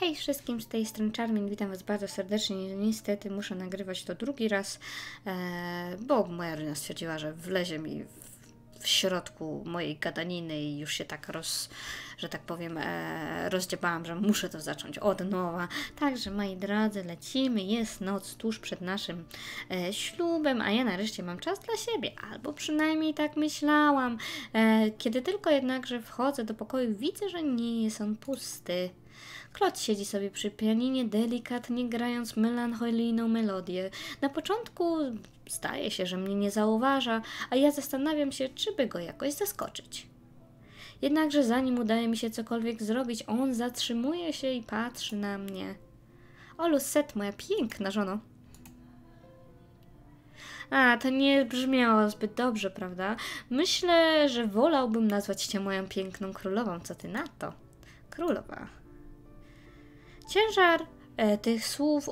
Hej wszystkim, z tej strony Charmin, witam Was bardzo serdecznie. Niestety muszę nagrywać to drugi raz, e, bo moja rodzina stwierdziła, że wlezie mi w środku mojej gadaniny i już się tak roz, że tak powiem, e, rozdziałałam, że muszę to zacząć od nowa. Także moi drodzy, lecimy, jest noc tuż przed naszym e, ślubem, a ja nareszcie mam czas dla siebie, albo przynajmniej tak myślałam. E, kiedy tylko jednakże wchodzę do pokoju, widzę, że nie jest on pusty. Klot siedzi sobie przy pianinie, delikatnie grając melancholijną melodię. Na początku staje się, że mnie nie zauważa, a ja zastanawiam się, czy by go jakoś zaskoczyć. Jednakże zanim udaje mi się cokolwiek zrobić, on zatrzymuje się i patrzy na mnie. Olu, set, moja piękna żono. A, to nie brzmiało zbyt dobrze, prawda? Myślę, że wolałbym nazwać cię moją piękną królową. Co ty na to? Królowa. Ciężar e, tych słów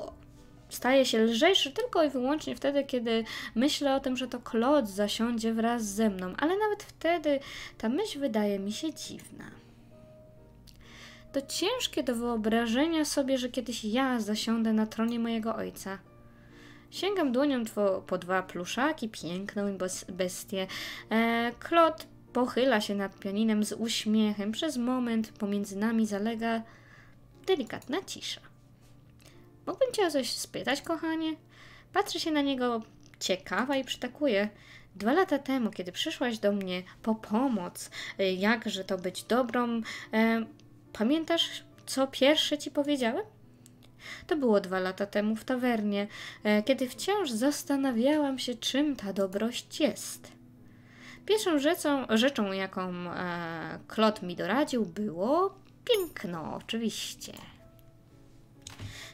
staje się lżejszy tylko i wyłącznie wtedy, kiedy myślę o tym, że to Klot zasiądzie wraz ze mną, ale nawet wtedy ta myśl wydaje mi się dziwna. To ciężkie do wyobrażenia sobie, że kiedyś ja zasiądę na tronie mojego ojca. Sięgam dłonią po dwa pluszaki, piękną bestię. E, Klot pochyla się nad pianinem z uśmiechem. Przez moment pomiędzy nami zalega delikatna cisza. Mógłbym cię o coś spytać, kochanie? Patrzę się na niego ciekawa i przytakuję. Dwa lata temu, kiedy przyszłaś do mnie po pomoc, y, jakże to być dobrą, e, pamiętasz, co pierwsze ci powiedziałem? To było dwa lata temu w tawernie, e, kiedy wciąż zastanawiałam się, czym ta dobrość jest. Pierwszą rzeczą, rzeczą jaką e, Klot mi doradził, było piękno, oczywiście.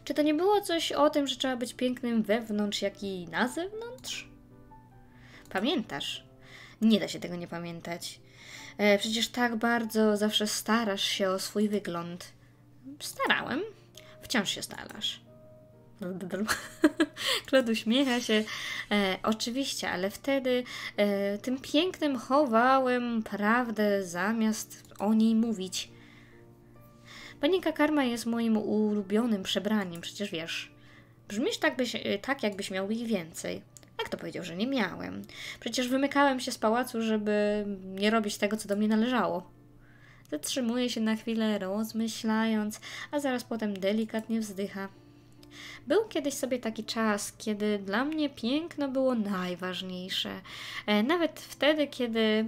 Czy to nie było coś o tym, że trzeba być pięknym wewnątrz, jak i na zewnątrz? Pamiętasz? Nie da się tego nie pamiętać. E, przecież tak bardzo zawsze starasz się o swój wygląd. Starałem. Wciąż się starasz. Klod uśmiecha się. E, oczywiście, ale wtedy e, tym pięknym chowałem prawdę zamiast o niej mówić. Panika karma jest moim ulubionym przebraniem, przecież wiesz. Brzmisz tak, byś, e, tak jakbyś miał ich więcej. Jak to powiedział, że nie miałem? Przecież wymykałem się z pałacu, żeby nie robić tego, co do mnie należało. Zatrzymuje się na chwilę, rozmyślając, a zaraz potem delikatnie wzdycha. Był kiedyś sobie taki czas, kiedy dla mnie piękno było najważniejsze. E, nawet wtedy, kiedy e,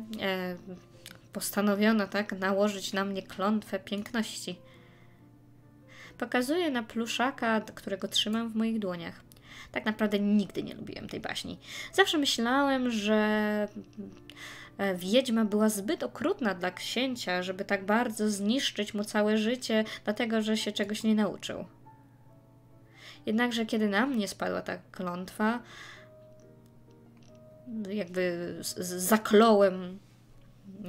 postanowiono tak nałożyć na mnie klątwę piękności. Pokazuję na pluszaka, którego trzymam w moich dłoniach. Tak naprawdę nigdy nie lubiłem tej baśni. Zawsze myślałem, że e, wiedźma była zbyt okrutna dla księcia, żeby tak bardzo zniszczyć mu całe życie, dlatego że się czegoś nie nauczył. Jednakże kiedy na mnie spadła ta klątwa, jakby zakląłem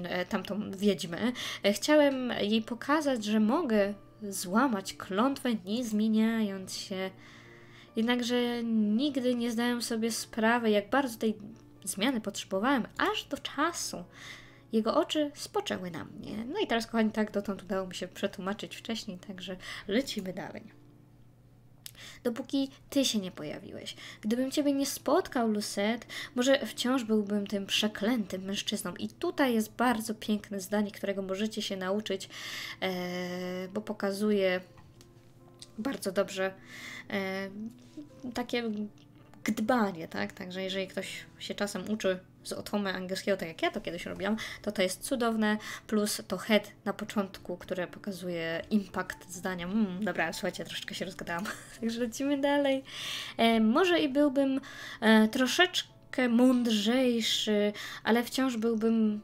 e, tamtą wiedźmę, e, chciałem jej pokazać, że mogę złamać klątwę, nie zmieniając się. Jednakże nigdy nie zdałem sobie sprawy, jak bardzo tej zmiany potrzebowałem, aż do czasu. Jego oczy spoczęły na mnie. No i teraz, kochani, tak dotąd udało mi się przetłumaczyć wcześniej, także lecimy dalej dopóki ty się nie pojawiłeś. Gdybym ciebie nie spotkał, Lucet może wciąż byłbym tym przeklętym mężczyzną. I tutaj jest bardzo piękne zdanie, którego możecie się nauczyć, e, bo pokazuje bardzo dobrze e, takie gdbanie, tak? Także jeżeli ktoś się czasem uczy z otomę angielskiego, tak jak ja to kiedyś robiłam, to to jest cudowne, plus to head na początku, które pokazuje impact zdania. Mm, dobra, słuchajcie, troszeczkę się rozgadałam, także lecimy dalej. E, może i byłbym e, troszeczkę mądrzejszy, ale wciąż byłbym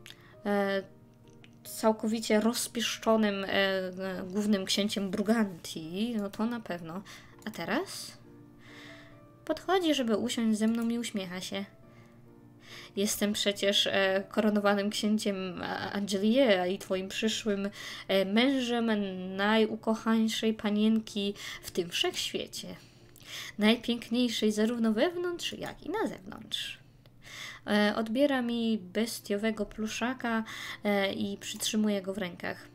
e, całkowicie rozpieszczonym e, e, głównym księciem Brugantii, no to na pewno. A teraz? Podchodzi, żeby usiąść ze mną i uśmiecha się. Jestem przecież e, koronowanym księciem Angelie i twoim przyszłym e, mężem najukochańszej panienki w tym wszechświecie. Najpiękniejszej zarówno wewnątrz, jak i na zewnątrz e, odbiera mi bestiowego pluszaka i przytrzymuje go w rękach.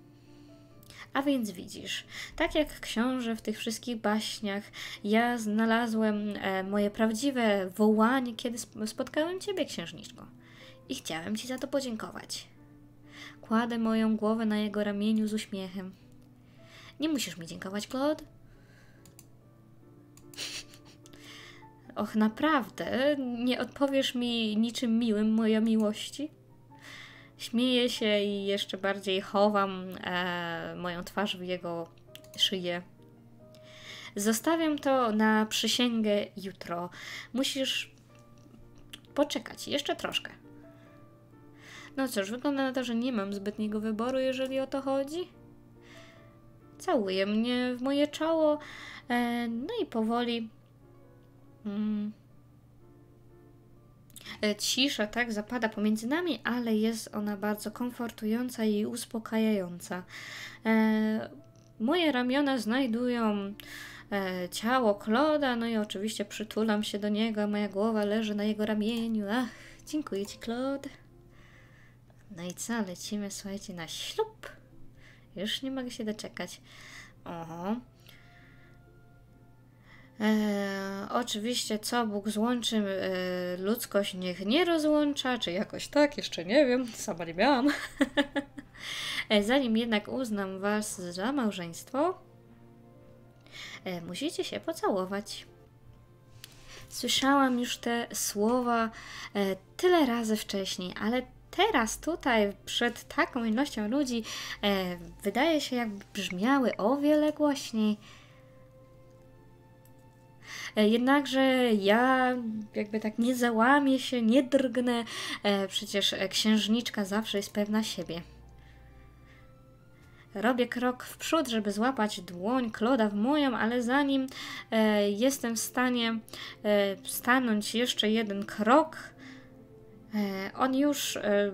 A więc widzisz, tak jak książę w tych wszystkich baśniach, ja znalazłem e, moje prawdziwe wołanie, kiedy spotkałem ciebie, księżniczko. I chciałem ci za to podziękować. Kładę moją głowę na jego ramieniu z uśmiechem. Nie musisz mi dziękować, Claude. Och, naprawdę? Nie odpowiesz mi niczym miłym, moja miłości? Śmieję się i jeszcze bardziej chowam e, moją twarz w jego szyję. Zostawiam to na przysięgę jutro. Musisz poczekać jeszcze troszkę. No cóż, wygląda na to, że nie mam zbytniego wyboru, jeżeli o to chodzi. Całuje mnie w moje czoło, e, no i powoli mm, E, cisza tak zapada pomiędzy nami, ale jest ona bardzo komfortująca i uspokajająca. E, moje ramiona znajdują e, ciało Kloda, no i oczywiście przytulam się do niego, moja głowa leży na jego ramieniu. Ach, dziękuję Ci, Klod. No i co, lecimy, słuchajcie, na ślub. Już nie mogę się doczekać. Oho. E, oczywiście, co Bóg złączy, e, ludzkość niech nie rozłącza, czy jakoś tak, jeszcze nie wiem, sama nie miałam. e, zanim jednak uznam Was za małżeństwo, e, musicie się pocałować. Słyszałam już te słowa e, tyle razy wcześniej, ale teraz tutaj przed taką ilością ludzi e, wydaje się, jak brzmiały o wiele głośniej. E, jednakże ja jakby tak nie załamię się, nie drgnę, e, przecież e, księżniczka zawsze jest pewna siebie. Robię krok w przód, żeby złapać dłoń Kloda w moją, ale zanim e, jestem w stanie e, stanąć jeszcze jeden krok, e, on już e,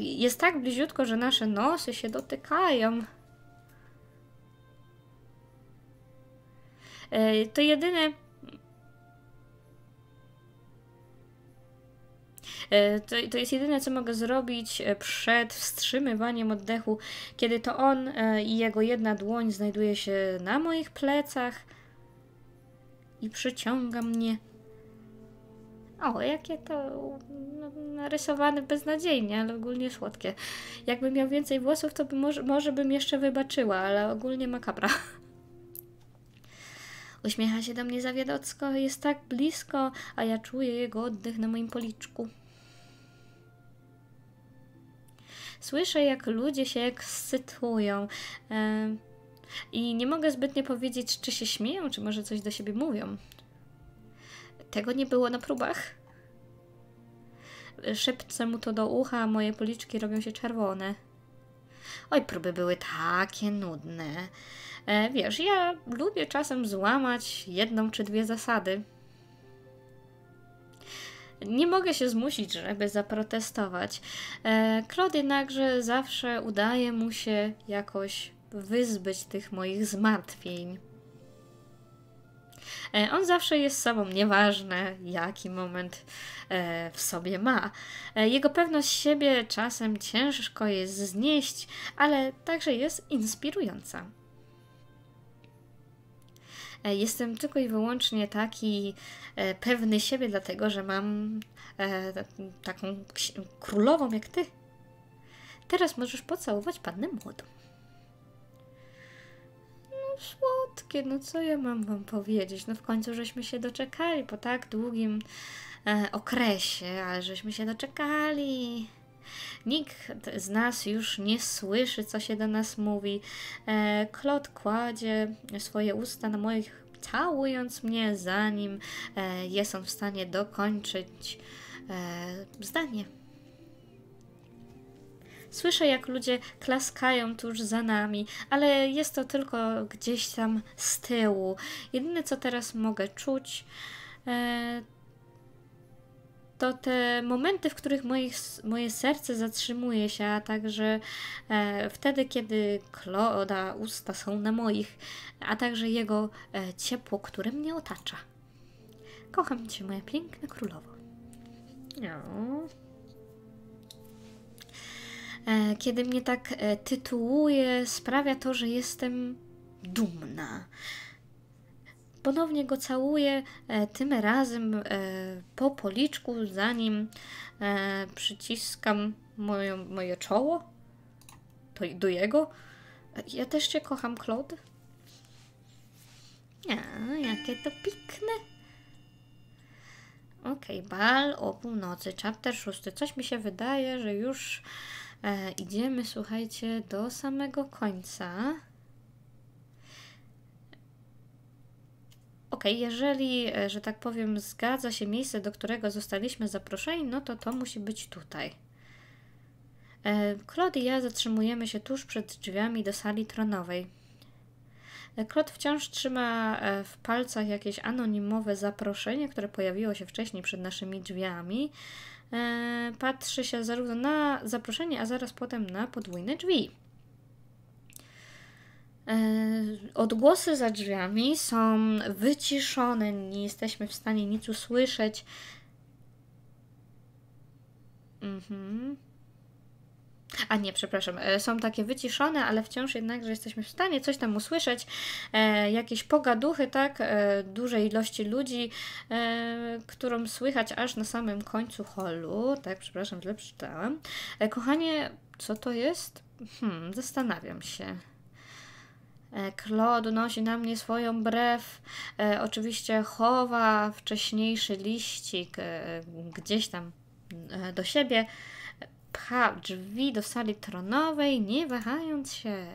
jest tak bliziutko, że nasze nosy się dotykają. E, to jedyne. E, to, to jest jedyne, co mogę zrobić e, przed wstrzymywaniem oddechu, kiedy to on i jego jedna dłoń znajduje się na moich plecach i przyciąga mnie. O, jakie to no, narysowane beznadziejnie, ale ogólnie słodkie. Jakbym miał więcej włosów, to by może, może bym jeszcze wybaczyła, ale ogólnie makabra. Uśmiecha się do mnie zawiadocko, jest tak blisko, a ja czuję jego oddech na moim policzku. Słyszę, jak ludzie się ekscytują. I nie mogę zbytnie powiedzieć, czy się śmieją, czy może coś do siebie mówią. Tego nie było na próbach. Szepcę mu to do ucha, a moje policzki robią się czerwone. Oj, próby były takie nudne. E, wiesz, ja lubię czasem złamać jedną czy dwie zasady. Nie mogę się zmusić, żeby zaprotestować. Klod e, jednakże zawsze udaje mu się jakoś wyzbyć tych moich zmartwień. E, on zawsze jest sobą, nieważne jaki moment w sobie ma. Jego pewność siebie czasem ciężko jest znieść, ale także jest inspirująca. E, jestem tylko i wyłącznie taki e, pewny siebie, dlatego że mam e, taką królową jak ty. Teraz możesz pocałować pannę młodą. No słodkie, no co ja mam wam powiedzieć? No w końcu żeśmy się doczekali po tak długim okresie, ale żeśmy się doczekali. Nikt z nas już nie słyszy, co się do nas mówi. E, Klot kładzie swoje usta na moich, całując mnie, zanim e, jest on w stanie dokończyć e, zdanie. Słyszę, jak ludzie klaskają tuż za nami, ale jest to tylko gdzieś tam z tyłu. Jedyne, co teraz mogę czuć, to te momenty, w których moich, moje serce zatrzymuje się, a także e, wtedy, kiedy Kloda usta są na moich, a także jego e, ciepło, które mnie otacza. Kocham Cię, moja piękna królowo. No, E, kiedy mnie tak e, tytułuje, sprawia to, że jestem dumna. Ponownie go całuje, tym razem e, po policzku, zanim e, przyciskam moje, moje czoło to, do jego. Ja też cię kocham, Claude. A, jakie to pikne. Okej, okay, bal o północy, chapter 6. Coś mi się wydaje, że już e, idziemy, słuchajcie, do samego końca. ok, jeżeli, e, że tak powiem, zgadza się miejsce, do którego zostaliśmy zaproszeni, no to to musi być tutaj. E, Claude i ja zatrzymujemy się tuż przed drzwiami do sali tronowej. E, Claude wciąż trzyma w palcach jakieś anonimowe zaproszenie, które pojawiło się wcześniej przed naszymi drzwiami. Patrzy się zarówno na zaproszenie, a zaraz potem na podwójne drzwi. E, odgłosy za drzwiami są wyciszone, nie jesteśmy w stanie nic usłyszeć. Mhm. A nie, przepraszam, e, są takie wyciszone, ale wciąż jednakże jesteśmy w stanie coś tam usłyszeć, e, jakieś pogaduchy, tak, e, dużej ilości ludzi, e, którą słychać aż na samym końcu holu, tak, przepraszam, źle przeczytałam. E, kochanie, co to jest? Hmm, zastanawiam się. Claude nosi na mnie swoją brew. E, oczywiście chowa wcześniejszy liścik e, gdzieś tam e, do siebie. Pcha drzwi do sali tronowej, nie wahając się.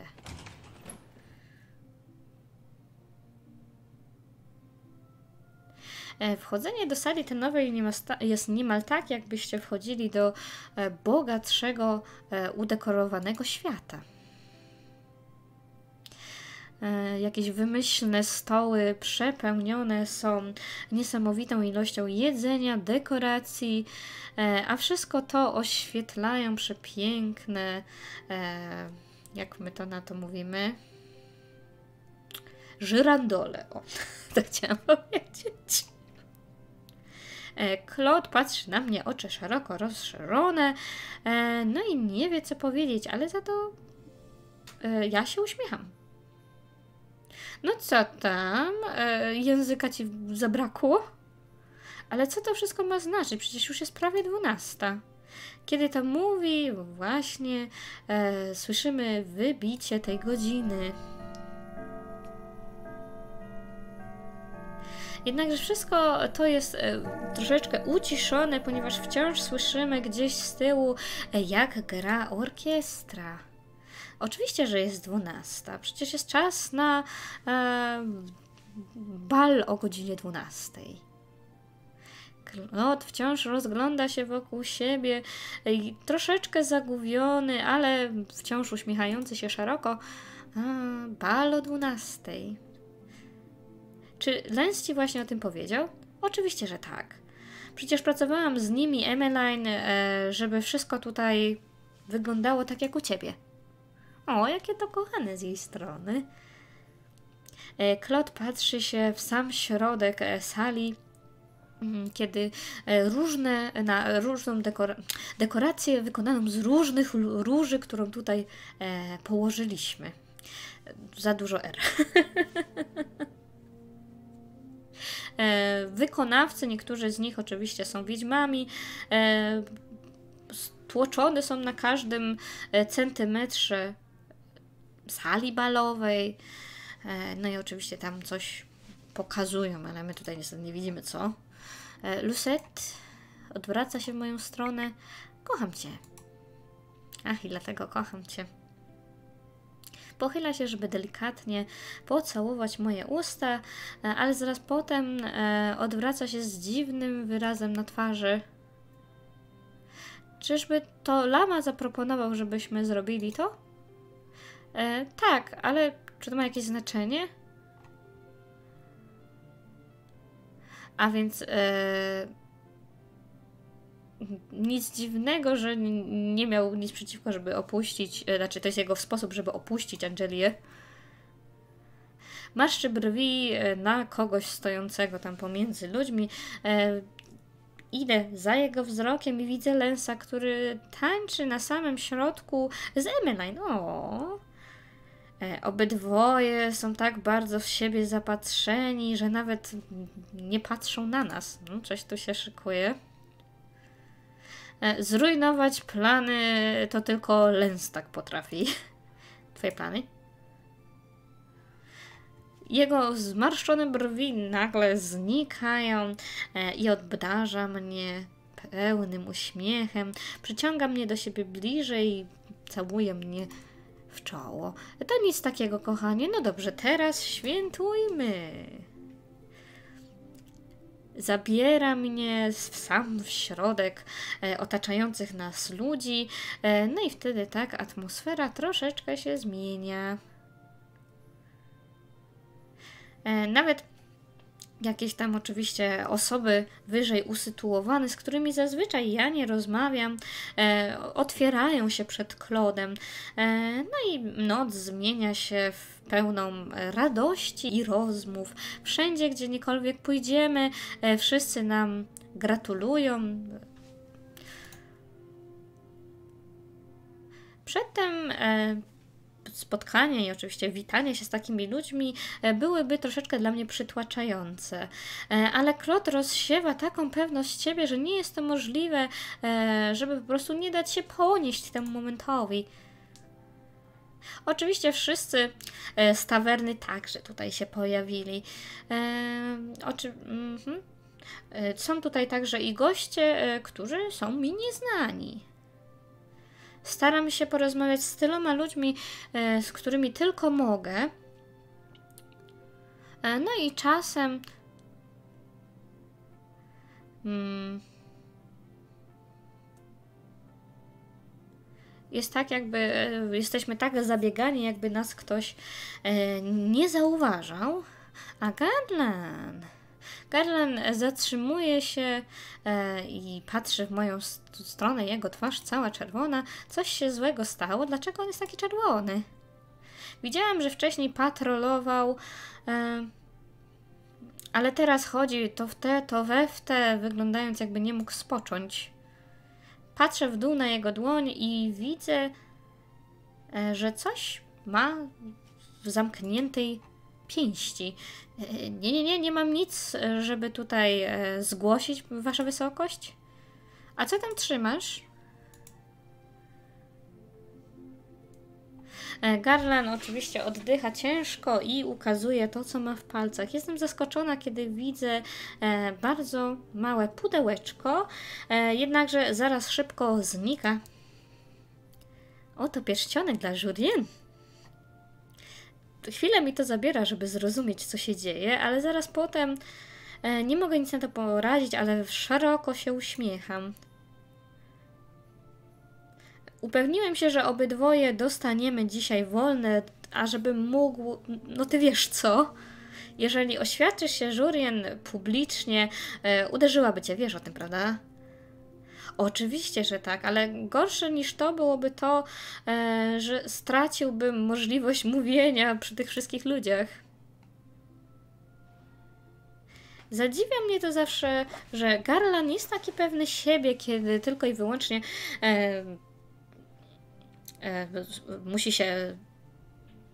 Wchodzenie do sali tenowej jest niemal tak, jakbyście wchodzili do bogatszego, udekorowanego świata. E, jakieś wymyślne stoły przepełnione są niesamowitą ilością jedzenia, dekoracji, e, a wszystko to oświetlają przepiękne, e, jak my to na to mówimy, żyrandole. O, tak chciałam powiedzieć. Claude patrzy na mnie, oczy szeroko rozszerzone, no i nie wie co powiedzieć, ale za to ja się uśmiecham. No co tam? E, języka ci zabrakło? Ale co to wszystko ma znaczyć? Przecież już jest prawie dwunasta. Kiedy to mówi, właśnie e, słyszymy wybicie tej godziny. Jednakże wszystko to jest e, troszeczkę uciszone, ponieważ wciąż słyszymy gdzieś z tyłu, e, jak gra orkiestra. Oczywiście, że jest 12. Przecież jest czas na e, bal o godzinie 12. Klot wciąż rozgląda się wokół siebie, troszeczkę zagubiony, ale wciąż uśmiechający się szeroko. E, bal o 12. Czy Lens ci właśnie o tym powiedział? Oczywiście, że tak. Przecież pracowałam z nimi, Emmeline, e, żeby wszystko tutaj wyglądało tak jak u ciebie. O, jakie to kochane z jej strony. E, Klot patrzy się w sam środek e, sali, mm, kiedy e, różne, na różną dekora dekorację wykonaną z różnych róży, którą tutaj położyliśmy. Za dużo R. Wykonawcy, niektórzy z nich oczywiście są wiedźmami, tłoczone są na każdym centymetrze sali balowej. E, no i oczywiście tam coś pokazują, ale my tutaj niestety nie widzimy co. E, Lucet odwraca się w moją stronę. Kocham cię. Ach, i dlatego kocham cię. Pochyla się, żeby delikatnie pocałować moje usta, e, ale zaraz potem odwraca się z dziwnym wyrazem na twarzy. Czyżby to Lama zaproponował, żebyśmy zrobili to? E, tak, ale czy to ma jakieś znaczenie? A więc e, nic dziwnego, że nie miał nic przeciwko, żeby opuścić, e, znaczy to jest jego sposób, żeby opuścić Angelię. Maszczy brwi e, na kogoś stojącego tam pomiędzy ludźmi. E, idę za jego wzrokiem i widzę Lensa, który tańczy na samym środku z Emeline. O! E, obydwoje są tak bardzo w siebie zapatrzeni, że nawet nie patrzą na nas. No, coś tu się szykuje. E, zrujnować plany to tylko Lens tak potrafi. Twoje plany? Jego zmarszczone brwi nagle znikają e, i obdarza mnie pełnym uśmiechem. Przyciąga mnie do siebie bliżej, całuje mnie w czoło. To nic takiego, kochanie. No dobrze, teraz świętujmy. Zabiera mnie w sam w środek e, otaczających nas ludzi. E, no i wtedy tak atmosfera troszeczkę się zmienia. E, nawet jakieś tam oczywiście osoby wyżej usytuowane, z którymi zazwyczaj ja nie rozmawiam, e, otwierają się przed Klodem. E, no i noc zmienia się w pełną radości i rozmów. Wszędzie, gdziekolwiek pójdziemy, e, wszyscy nam gratulują. Przedtem e, spotkanie i oczywiście witanie się z takimi ludźmi e, byłyby troszeczkę dla mnie przytłaczające. E, ale Klot rozsiewa taką pewność siebie, że nie jest to możliwe, e, żeby po prostu nie dać się ponieść temu momentowi. Oczywiście wszyscy z tawerny także tutaj się pojawili. oczy, mhm. Są tutaj także i goście, którzy są mi nieznani. Staram się porozmawiać z tyloma ludźmi, e, z którymi tylko mogę. E, no i czasem. Hmm, jest tak, jakby e, jesteśmy tak zabiegani, jakby nas ktoś nie zauważał. A Gadlan. Garland zatrzymuje się e, i patrzy w moją stronę, jego twarz cała czerwona. Coś się złego stało, dlaczego on jest taki czerwony? Widziałam, że wcześniej patrolował, e, ale teraz chodzi to w te, to we w te, wyglądając jakby nie mógł spocząć. Patrzę w dół na jego dłoń i widzę, e, że coś ma w zamkniętej pięści. E, nie, nie, nie, nie mam nic, e, żeby tutaj e, zgłosić, Wasza Wysokość. A co tam trzymasz? Garland oczywiście oddycha ciężko i ukazuje to, co ma w palcach. Jestem zaskoczona, kiedy widzę bardzo małe pudełeczko, jednakże zaraz szybko znika. Oto pierścionek dla Julien chwilę mi to zabiera, żeby zrozumieć, co się dzieje, ale zaraz potem e, nie mogę nic na to poradzić, ale szeroko się uśmiecham. Upewniłem się, że obydwoje dostaniemy dzisiaj wolne, ażebym mógł, no ty wiesz co, jeżeli oświadczysz się Żurien publicznie, e, uderzyłaby cię, wiesz o tym, prawda? Oczywiście, że tak, ale gorsze niż to byłoby to, e, że straciłbym możliwość mówienia przy tych wszystkich ludziach. Zadziwia mnie to zawsze, że Garland jest taki pewny siebie, kiedy tylko i wyłącznie e, e, musi się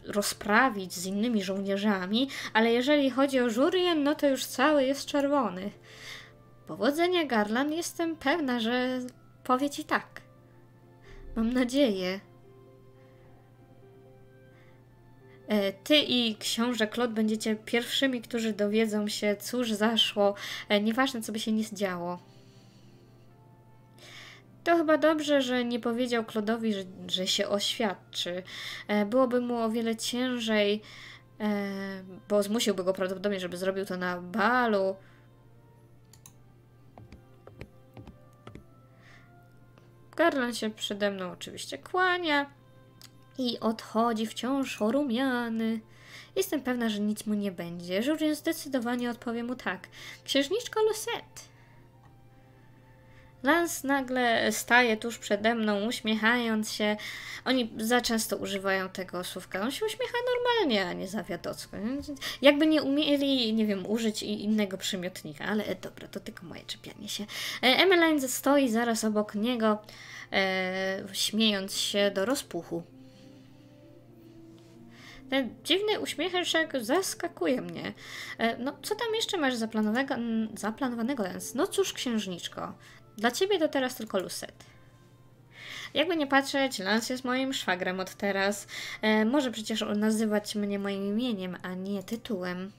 rozprawić z innymi żołnierzami, ale jeżeli chodzi o Jurien, no to już cały jest czerwony. Powodzenia, Garland. Jestem pewna, że powie ci tak. Mam nadzieję. E, ty i książę Clod będziecie pierwszymi, którzy dowiedzą się, cóż zaszło, e, nieważne co by się nie zdziało. To chyba dobrze, że nie powiedział Klodowi, że, że się oświadczy. E, byłoby mu o wiele ciężej, bo zmusiłby go prawdopodobnie, żeby zrobił to na balu. Garland się przede mną oczywiście kłania i odchodzi wciąż rumiany. Jestem pewna, że nic mu nie będzie. Żurien zdecydowanie odpowie mu tak. Księżniczko Lucette, Lance nagle staje tuż przede mną, uśmiechając się. Oni za często używają tego słówka. On się uśmiecha normalnie, a nie zawiadocko. Jakby nie umieli, nie wiem, użyć innego przymiotnika, ale e, dobra, to tylko moje czepianie się. E, Emmeline stoi zaraz obok niego, e, śmiejąc się do rozpuchu. Ten dziwny uśmiecheczek zaskakuje mnie. E, no, co tam jeszcze masz zaplanowanego, zaplanowanego Lens? No cóż, księżniczko. Dla ciebie to teraz tylko Lucet. Jakby nie patrzeć, Lance jest moim szwagrem od teraz. E, może przecież on nazywać mnie moim imieniem, a nie tytułem.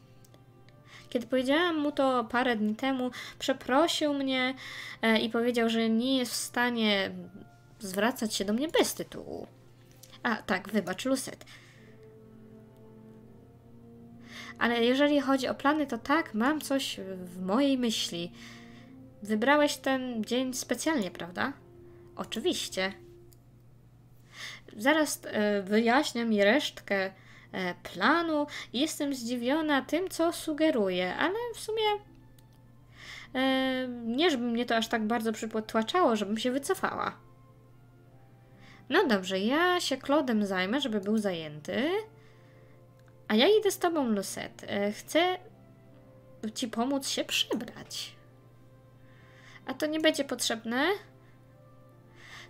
Kiedy powiedziałam mu to parę dni temu, przeprosił mnie e, i powiedział, że nie jest w stanie zwracać się do mnie bez tytułu. A tak, wybacz, Lucet. Ale jeżeli chodzi o plany, to tak, mam coś w mojej myśli. Wybrałeś ten dzień specjalnie, prawda? Oczywiście. Zaraz e, wyjaśniam mi resztkę e, planu. Jestem zdziwiona tym, co sugeruje, ale w sumie e, nie, żeby mnie to aż tak bardzo przypotłaczało, żebym się wycofała. No dobrze, ja się Klodem zajmę, żeby był zajęty. A ja idę z tobą, Luset. Chcę ci pomóc się przebrać. A to nie będzie potrzebne.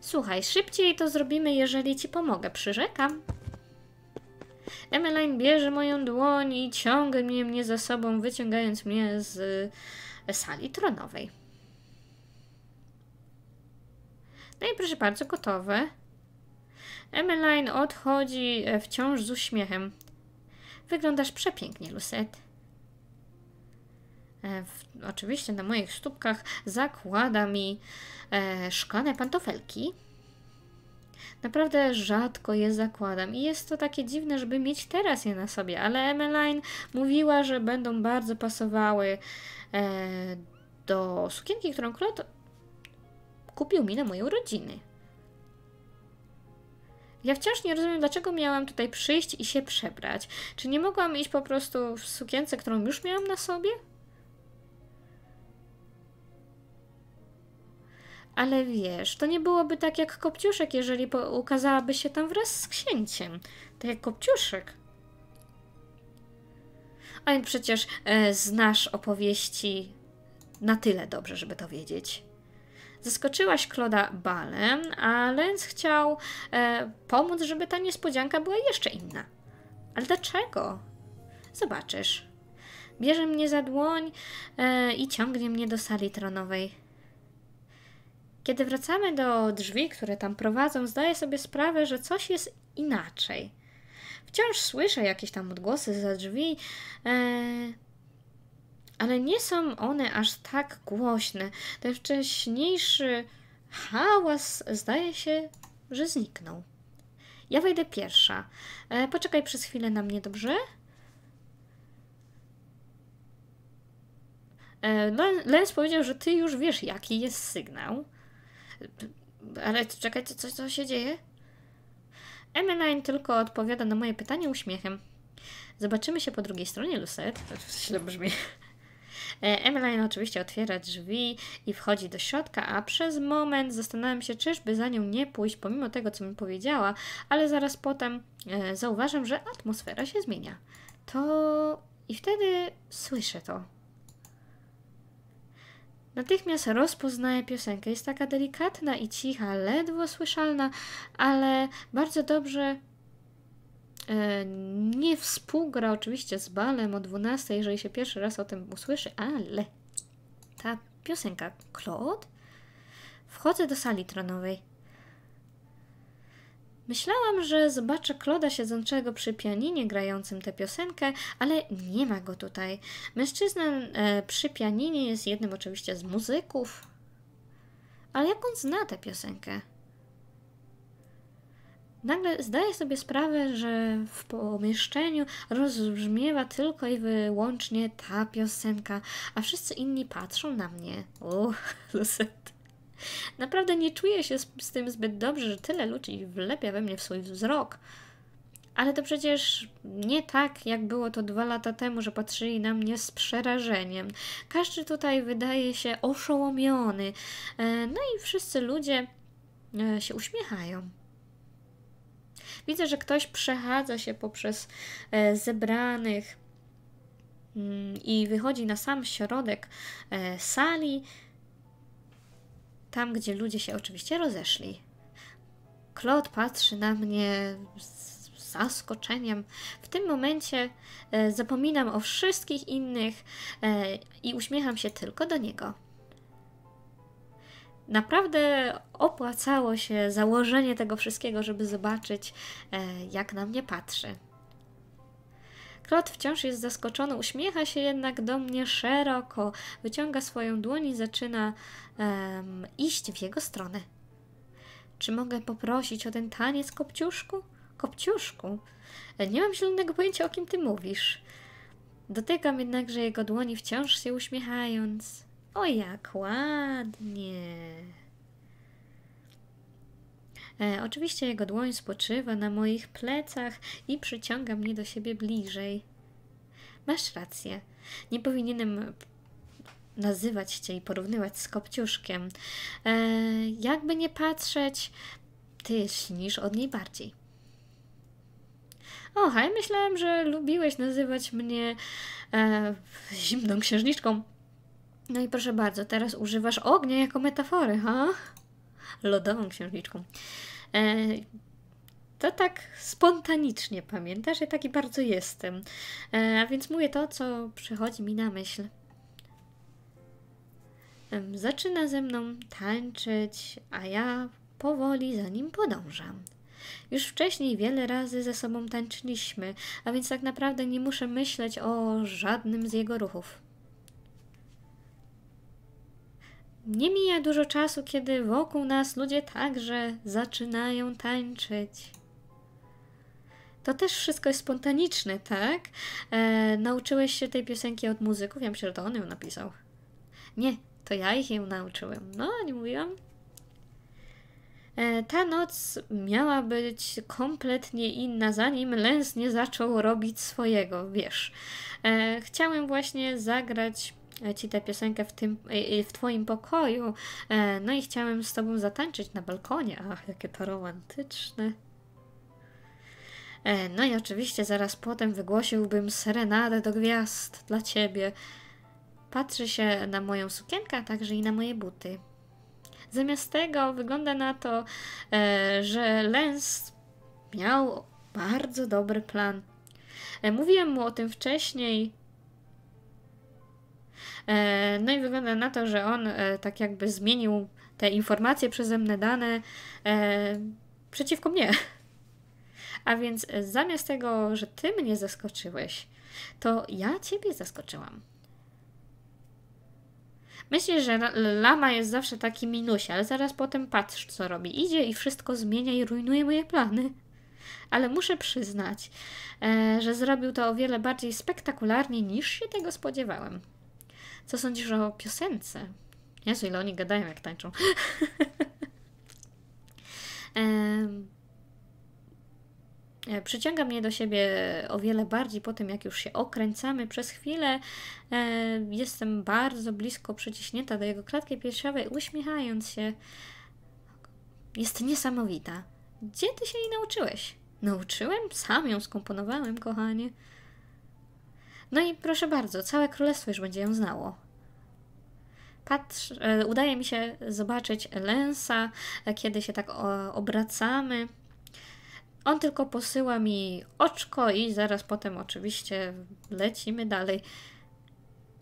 Słuchaj, szybciej to zrobimy, jeżeli ci pomogę. Przyrzekam. Emmeline bierze moją dłoń i ciągnie mnie za sobą, wyciągając mnie z e, sali tronowej. No i proszę bardzo, gotowe. Emmeline odchodzi e, wciąż z uśmiechem. Wyglądasz przepięknie, Lucette. E, w, oczywiście na moich stópkach zakłada mi e, pantofelki. Naprawdę rzadko je zakładam i jest to takie dziwne, żeby mieć teraz je na sobie, ale Emmeline mówiła, że będą bardzo pasowały e, do sukienki, którą Klot kupił mi na moje urodziny. Ja wciąż nie rozumiem, dlaczego miałam tutaj przyjść i się przebrać. Czy nie mogłam iść po prostu w sukience, którą już miałam na sobie? Ale wiesz, to nie byłoby tak jak Kopciuszek, jeżeli ukazałaby się tam wraz z księciem. Tak jak Kopciuszek. Ale przecież e, znasz opowieści na tyle dobrze, żeby to wiedzieć. Zaskoczyłaś Kloda balem, a Lenz chciał e, pomóc, żeby ta niespodzianka była jeszcze inna. Ale dlaczego? Zobaczysz. Bierze mnie za dłoń e, i ciągnie mnie do sali tronowej. Kiedy wracamy do drzwi, które tam prowadzą, zdaję sobie sprawę, że coś jest inaczej. Wciąż słyszę jakieś tam odgłosy za drzwi, e, ale nie są one aż tak głośne. Ten wcześniejszy hałas zdaje się, że zniknął. Ja wejdę pierwsza. E, poczekaj przez chwilę na mnie, dobrze? E, no, Lens powiedział, że ty już wiesz, jaki jest sygnał. Ale czekaj, co, co, się dzieje? Emmeline tylko odpowiada na moje pytanie uśmiechem. Zobaczymy się po drugiej stronie, Lucette. To źle brzmi. Emmeline oczywiście otwiera drzwi i wchodzi do środka, a przez moment zastanawiam się, czyżby za nią nie pójść, pomimo tego, co mi powiedziała, ale zaraz potem e, zauważam, że atmosfera się zmienia. To i wtedy słyszę to. Natychmiast rozpoznaje piosenkę. Jest taka delikatna i cicha, ledwo słyszalna, ale bardzo dobrze e, nie współgra oczywiście z balem o 12, jeżeli się pierwszy raz o tym usłyszy, ale ta piosenka Claude. Wchodzę do sali tronowej. Myślałam, że zobaczę Kloda siedzącego przy pianinie grającym tę piosenkę, ale nie ma go tutaj. Mężczyzna e, przy pianinie jest jednym oczywiście z muzyków. Ale jak on zna tę piosenkę? Nagle zdaję sobie sprawę, że w pomieszczeniu rozbrzmiewa tylko i wyłącznie ta piosenka, a wszyscy inni patrzą na mnie. Uch, Lucette. Naprawdę nie czuję się z, z tym zbyt dobrze, że tyle ludzi wlepia we mnie w swój wzrok. Ale to przecież nie tak, jak było to dwa lata temu, że patrzyli na mnie z przerażeniem. Każdy tutaj wydaje się oszołomiony. E, no i wszyscy ludzie e, się uśmiechają. Widzę, że ktoś przechadza się poprzez e, zebranych mm, i wychodzi na sam środek sali tam, gdzie ludzie się oczywiście rozeszli. Klot patrzy na mnie z zaskoczeniem. W tym momencie e, zapominam o wszystkich innych e, i uśmiecham się tylko do niego. Naprawdę opłacało się założenie tego wszystkiego, żeby zobaczyć, e, jak na mnie patrzy. Klot wciąż jest zaskoczony, uśmiecha się jednak do mnie szeroko, wyciąga swoją dłoń i zaczyna um, iść w jego stronę. Czy mogę poprosić o ten taniec, Kopciuszku? Kopciuszku? Nie mam zielonego pojęcia, o kim ty mówisz. Dotykam jednakże jego dłoni, wciąż się uśmiechając. O jak ładnie! E, oczywiście jego dłoń spoczywa na moich plecach i przyciąga mnie do siebie bliżej. Masz rację. Nie powinienem nazywać cię i porównywać z kopciuszkiem. E, jakby nie patrzeć, ty śnisz od niej bardziej. O, ja myślałem, że lubiłeś nazywać mnie e, zimną księżniczką. No i proszę bardzo, teraz używasz ognia jako metafory, ha? Huh? lodową księżniczką. E, to tak spontanicznie pamiętam, że taki bardzo jestem. E, a więc mówię to, co przychodzi mi na myśl. E, zaczyna ze mną tańczyć, a ja powoli za nim podążam. Już wcześniej wiele razy ze sobą tańczyliśmy, a więc tak naprawdę nie muszę myśleć o żadnym z jego ruchów. Nie mija dużo czasu, kiedy wokół nas ludzie także zaczynają tańczyć. To też wszystko jest spontaniczne, tak? E, nauczyłeś się tej piosenki od muzyków? Ja myślę, że to on ją napisał. Nie, to ja ich ją nauczyłem. No, nie mówiłam? E, ta noc miała być kompletnie inna, zanim Lens nie zaczął robić swojego, wiesz. E, chciałem właśnie zagrać E, ci tę piosenkę w, tym, e, e, w Twoim pokoju. No i chciałem z Tobą zatańczyć na balkonie. Ach, jakie to romantyczne. No i oczywiście zaraz potem wygłosiłbym serenadę do gwiazd dla Ciebie. Patrzy się na moją sukienkę, a także i na moje buty. Zamiast tego wygląda na to, że Lens miał bardzo dobry plan. Mówiłem mu o tym wcześniej, E, no i wygląda na to, że on e, tak jakby zmienił te informacje przeze mnie dane e, przeciwko mnie. A więc zamiast tego, że ty mnie zaskoczyłeś, to ja ciebie zaskoczyłam. Myślę, że lama jest zawsze taki minusie, ale zaraz potem patrz, co robi. Idzie i wszystko zmienia i rujnuje moje plany. Ale muszę przyznać, że zrobił to o wiele bardziej spektakularnie niż się tego spodziewałem. Co sądzisz o piosence? Jezu, ile oni gadają, jak tańczą. E, przyciąga mnie do siebie o wiele bardziej po tym, jak już się okręcamy. Przez chwilę e, jestem bardzo blisko przyciśnięta do jego klatki piersiowej, uśmiechając się. Jest niesamowita. Gdzie ty się jej nauczyłeś? Nauczyłem? Sam ją skomponowałem, kochanie. No i proszę bardzo, całe królestwo już będzie ją znało. Patrz, e, udaje mi się zobaczyć Lensa, e, kiedy się tak obracamy. On tylko posyła mi oczko i zaraz potem oczywiście lecimy dalej.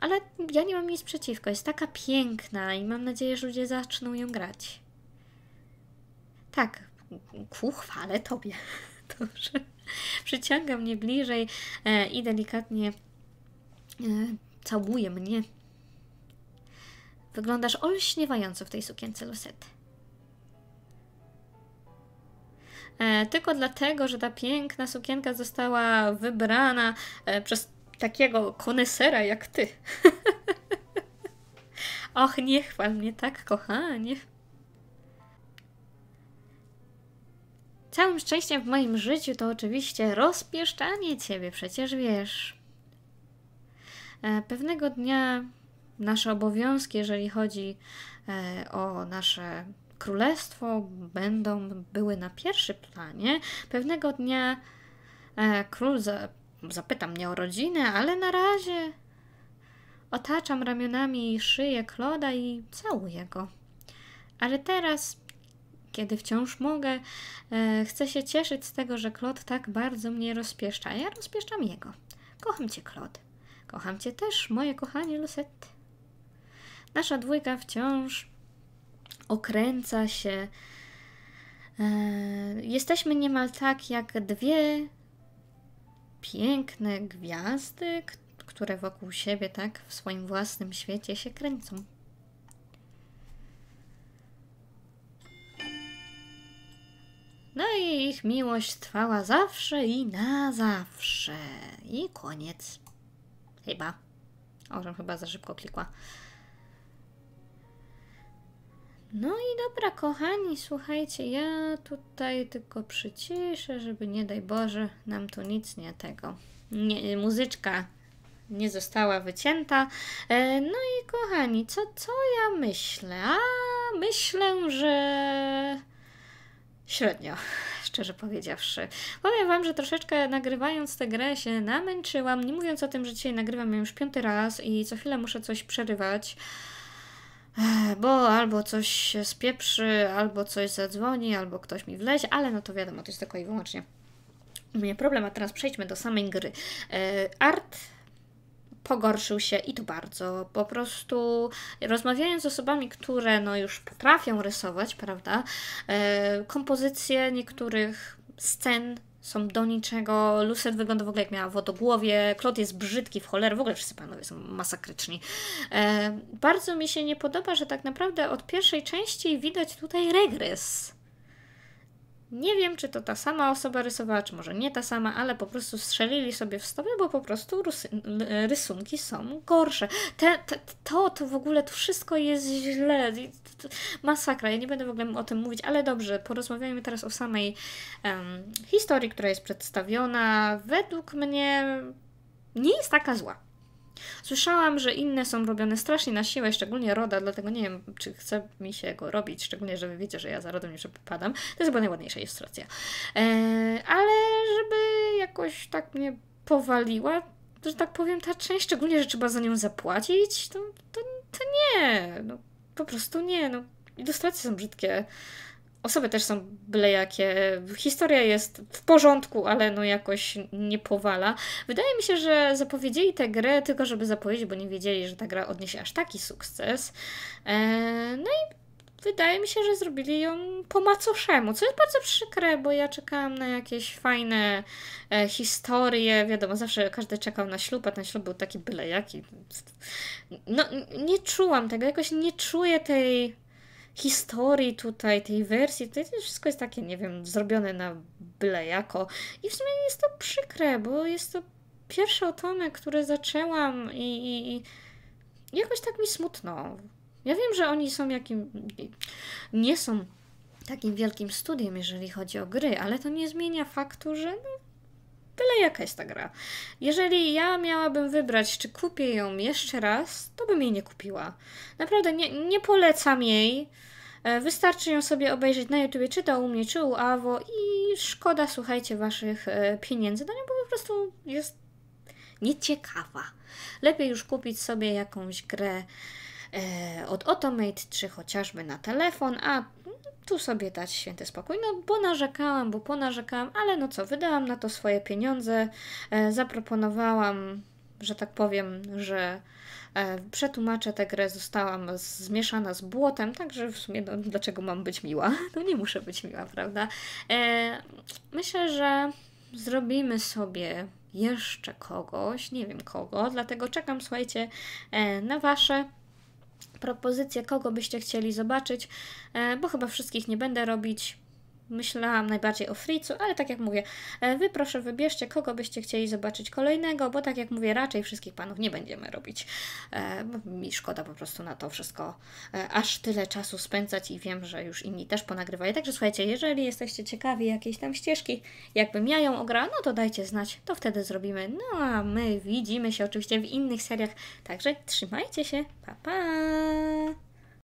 Ale ja nie mam nic przeciwko, jest taka piękna i mam nadzieję, że ludzie zaczną ją grać. Tak, ku chwale Tobie. Dobrze. Przyciąga mnie bliżej e, i delikatnie E, całuje mnie. Wyglądasz olśniewająco w tej sukience Lucette. E, tylko dlatego, że ta piękna sukienka została wybrana e, przez takiego konesera jak ty. Och, nie chwal mnie tak, kochanie. Całym szczęściem w moim życiu to oczywiście rozpieszczanie ciebie, przecież wiesz. E, pewnego dnia nasze obowiązki, jeżeli chodzi e, o nasze królestwo, będą były na pierwszym planie. Pewnego dnia e, król za, zapyta mnie o rodzinę, ale na razie otaczam ramionami szyję Kloda i całuję go. Ale teraz, kiedy wciąż mogę, chcę się cieszyć z tego, że Klod tak bardzo mnie rozpieszcza. Ja rozpieszczam jego. Kocham cię, Klod. Kocham cię też, moje kochanie Lucette. Nasza dwójka wciąż okręca się. E, jesteśmy niemal tak jak dwie piękne gwiazdy, które wokół siebie, tak, w swoim własnym świecie się kręcą. No i ich miłość trwała zawsze i na zawsze. I koniec. Chyba. O, że chyba za szybko klikła. No i dobra, kochani, słuchajcie, ja tutaj tylko przyciszę, żeby nie daj Boże nam tu nic nie tego. Nie, muzyczka nie została wycięta. E, no i kochani, co, co ja myślę? A myślę, że Średnio, szczerze powiedziawszy. Powiem Wam, że troszeczkę nagrywając tę grę się namęczyłam, nie mówiąc o tym, że dzisiaj nagrywam ją już piąty raz i co chwilę muszę coś przerywać, eh, bo albo coś się spieprzy, albo coś zadzwoni, albo ktoś mi wlezie, ale no to wiadomo, to jest tylko i wyłącznie u mnie problem. A teraz przejdźmy do samej gry. Eh, art pogorszył się i to bardzo. Po prostu rozmawiając z osobami, które no już potrafią rysować, prawda, e, kompozycje niektórych scen są do niczego. Lucet wygląda w ogóle jak miała wodogłowie, Klot jest brzydki w cholerę, w ogóle wszyscy panowie są masakryczni. E, bardzo mi się nie podoba, że tak naprawdę od pierwszej części widać tutaj regres. Nie wiem, czy to ta sama osoba rysowała, czy może nie ta sama, ale po prostu strzelili sobie w stopę, bo po prostu rysunki są gorsze. Te, te, to, to w ogóle, to wszystko jest źle. Masakra. Ja nie będę w ogóle o tym mówić, ale dobrze, porozmawiajmy teraz o samej um, historii, która jest przedstawiona. Według mnie nie jest taka zła. Słyszałam, że inne są robione strasznie na siłę, szczególnie Roda, dlatego nie wiem, czy chce mi się go robić, szczególnie, że wy wiecie, że ja za Rodą nie przepadam. To jest chyba najładniejsza ilustracja. Eee, ale żeby jakoś tak mnie powaliła, że tak powiem, ta część, szczególnie, że trzeba za nią zapłacić, to, to, to nie, no, po prostu nie, no, ilustracje są brzydkie. Osoby też są byle jakie. Historia jest w porządku, ale no jakoś nie powala. Wydaje mi się, że zapowiedzieli tę grę tylko, żeby zapowiedzieć, bo nie wiedzieli, że ta gra odniesie aż taki sukces. Eee, no i wydaje mi się, że zrobili ją po macoszemu, co jest bardzo przykre, bo ja czekałam na jakieś fajne e, historie, wiadomo, zawsze każdy czekał na ślub, a ten ślub był taki byle jaki. No, nie czułam tego, jakoś nie czuję tej historii tutaj, tej wersji, to to wszystko jest takie, nie wiem, zrobione na byle jako. I w sumie jest to przykre, bo jest to pierwszy otomek, który zaczęłam i, i, i jakoś tak mi smutno. Ja wiem, że oni są jakim... nie są takim wielkim studiem, jeżeli chodzi o gry, ale to nie zmienia faktu, że no, Tyle jakaś ta gra. Jeżeli ja miałabym wybrać, czy kupię ją jeszcze raz, to bym jej nie kupiła. Naprawdę nie, nie polecam jej. E, wystarczy ją sobie obejrzeć na YouTube, czy to u mnie, czy u Awo i szkoda, słuchajcie, waszych e, pieniędzy na no nią, bo po prostu jest nieciekawa. Lepiej już kupić sobie jakąś grę e, od Automate, czy chociażby na telefon, a tu sobie dać święty spokój. No bo narzekałam, bo ponarzekałam, ale no co, wydałam na to swoje pieniądze, e, zaproponowałam, że tak powiem, że e, przetłumaczę tę grę, zostałam zmieszana z błotem, także w sumie no, dlaczego mam być miła? No nie muszę być miła, prawda? E, myślę, że zrobimy sobie jeszcze kogoś, nie wiem kogo, dlatego czekam, słuchajcie, e, na Wasze propozycje, kogo byście chcieli zobaczyć, e, bo chyba wszystkich nie będę robić myślałam najbardziej o Fritzu, ale tak jak mówię, e, wy proszę wybierzcie, kogo byście chcieli zobaczyć kolejnego, bo tak jak mówię, raczej wszystkich panów nie będziemy robić. E, mi szkoda po prostu na to wszystko e, aż tyle czasu spędzać i wiem, że już inni też ponagrywają. Także słuchajcie, jeżeli jesteście ciekawi jakiejś tam ścieżki, jakbym ja ją ograła, no to dajcie znać, to wtedy zrobimy. No a my widzimy się oczywiście w innych seriach, także trzymajcie się, pa pa!